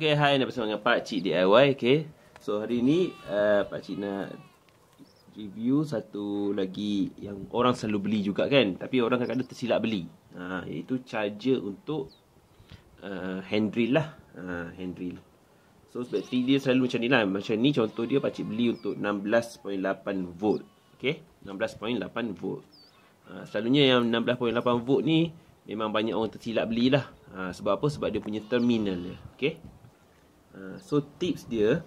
Okay, hai, nak bersama dengan Pak Cik DIY. Okay. So hari ni uh, Pak Cik nak review satu lagi yang orang selalu beli juga kan. Tapi orang kadang-kadang tersilap beli. Ha, uh, iaitu charger untuk uh, hand drill lah. Ha, uh, hand drill. So bateri dia selalu macam ni lah. Macam ni contoh dia Pak Cik beli untuk 16.8 volt. Okay. 16.8 volt. Ha, uh, selalunya yang 16.8 volt ni Memang banyak orang tersilap belilah. Ha, sebab apa? Sebab dia punya terminal dia. Okay. Uh, so tips dia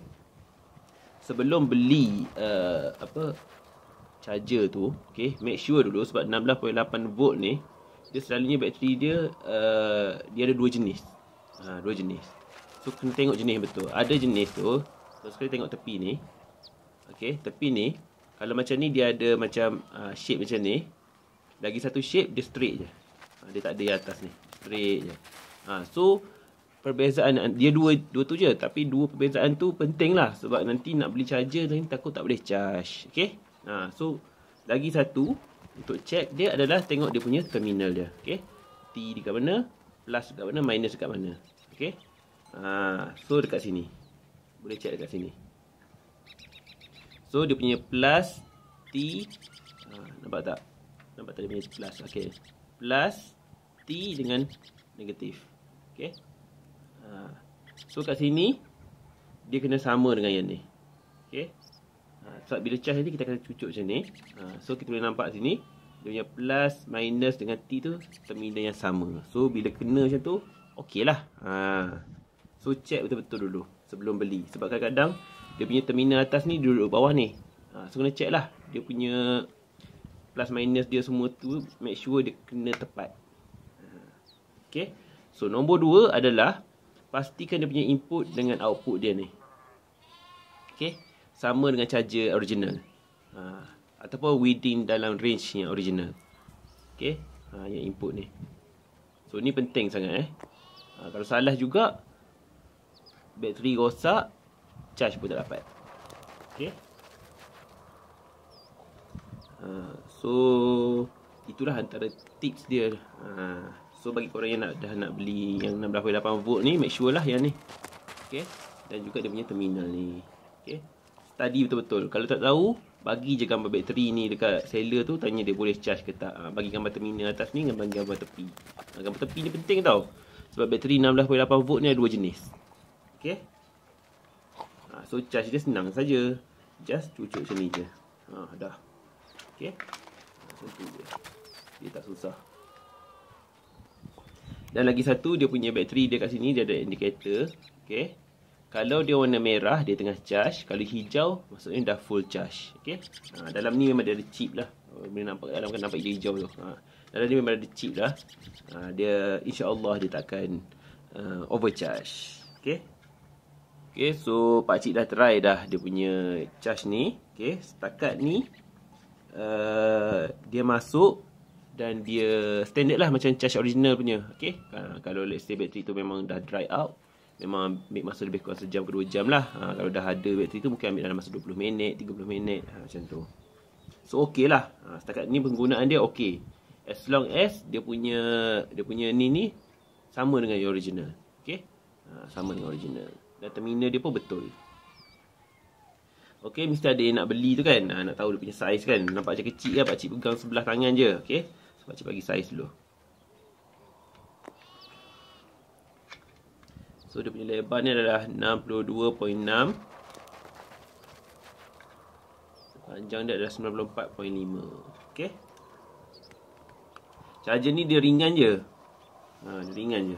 sebelum beli uh, apa charger tu, okay, make sure dulu sebab 16.8 volt ni dia selalunya bateri dia uh, dia ada dua jenis. Uh, dua jenis. So kena tengok jenis betul. Ada jenis tu, so sekali tengok tepi ni. Okay, tepi ni kalau macam ni dia ada macam uh, shape macam ni. Lagi satu shape dia straight je. Uh, dia tak ada yang atas ni. Straight je. Uh, so perbezaan dia dua dua tu je tapi dua perbezaan tu penting lah sebab nanti nak beli charger nanti takut tak boleh charge okey ha so lagi satu untuk check dia adalah tengok dia punya terminal dia okey T dekat mana plus dekat mana minus dekat mana okey ha so dekat sini boleh check dekat sini so dia punya plus T ha, nampak tak nampak tak dia punya plus okey plus T dengan negatif okey Ha. So kat sini Dia kena sama dengan yang ni Okay ha, Sebab bila charge ni kita akan cucuk macam ni ha, So kita boleh nampak sini Dia punya plus minus dengan T tu Terminal yang sama So bila kena macam tu Okay lah So check betul-betul dulu Sebelum beli Sebab kadang-kadang Dia punya terminal atas ni duduk bawah ni So kena check lah Dia punya Plus minus dia semua tu Make sure dia kena tepat Okay So nombor dua adalah pastikan dia punya input dengan output dia ni. Okay. Sama dengan charger original. Ha. Ataupun within dalam range yang original. Okay. Ha, yang input ni. So, ni penting sangat eh. Ha, kalau salah juga, bateri rosak, charge pun tak dapat. Okay. Ha, so, itulah antara tips dia. Haa. So bagi korang yang nak dah nak beli yang 16.8 volt ni make sure lah yang ni. Okey. Dan juga dia punya terminal ni. Okey. Study betul-betul. Kalau tak tahu, bagi je gambar bateri ni dekat seller tu tanya dia boleh charge ke tak. Ha, bagi gambar terminal atas ni dengan bagi gambar tepi. Ha, gambar tepi ni penting tau. Sebab bateri 16.8 volt ni ada dua jenis. Okey. Ha, ah, so charge dia senang saja. Just cucuk sini je. Ha, dah. Okey. Ha, so Dia tak susah. Dan lagi satu dia punya bateri dia kat sini dia ada indicator. Okey. Kalau dia warna merah dia tengah charge, kalau hijau maksudnya dah full charge. Okey. Ha, dalam ni memang dia ada chip lah. Oh, boleh nampak dalam kan nampak dia hijau tu. Ha. Dalam ni memang ada chip lah. Ha, dia insya-Allah dia tak uh, overcharge. Okey. Okey, so pak cik dah try dah dia punya charge ni. Okey, setakat ni uh, dia masuk dan dia standard lah macam charge original punya okay uh, ha, kalau let's say bateri tu memang dah dry out memang ambil masa lebih kurang sejam ke dua jam lah uh, kalau dah ada bateri tu mungkin ambil dalam masa 20 minit 30 minit uh, macam tu so okey lah uh, setakat ni penggunaan dia okey, as long as dia punya dia punya ni ni sama dengan yang original okay uh, sama dengan original dan terminal dia pun betul Okay, mesti ada yang nak beli tu kan. nak tahu dia punya saiz kan. Nampak macam kecil lah. Kan? Pakcik pegang sebelah tangan je. Okay. Sebab cik bagi saiz dulu So dia punya lebar ni adalah 62.6 Panjang dia adalah 94.5 Okay Charger ni dia ringan je ha, Dia ringan je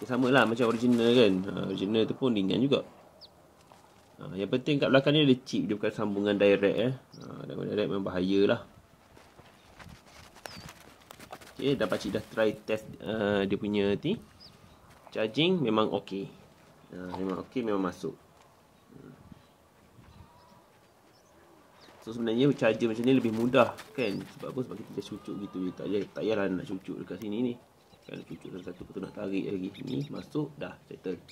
Dia sama lah macam original kan ha, Original tu pun ringan juga ha, Yang penting kat belakang ni ada chip Dia bukan sambungan direct eh. ha, Direct memang bahaya lah Okay, dah pakcik dah try test uh, dia punya ni. Charging memang okey. Uh, memang okey, memang masuk. So sebenarnya charger macam ni lebih mudah kan Sebab apa? Sebab kita dah cucuk gitu je ya, Tak payahlah nak cucuk dekat sini ni Kan cucuk dalam satu Kita nak tarik lagi Ni masuk dah settle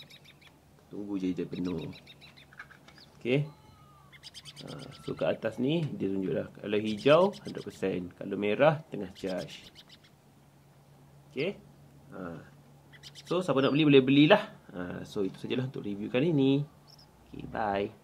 Tunggu je dia penuh Okay ha, So kat atas ni dia tunjuk dah Kalau hijau 100% Kalau merah tengah charge Okay. Ha. So, siapa nak beli, boleh belilah. Ha. So, itu sajalah untuk review kali ini. Okay, bye.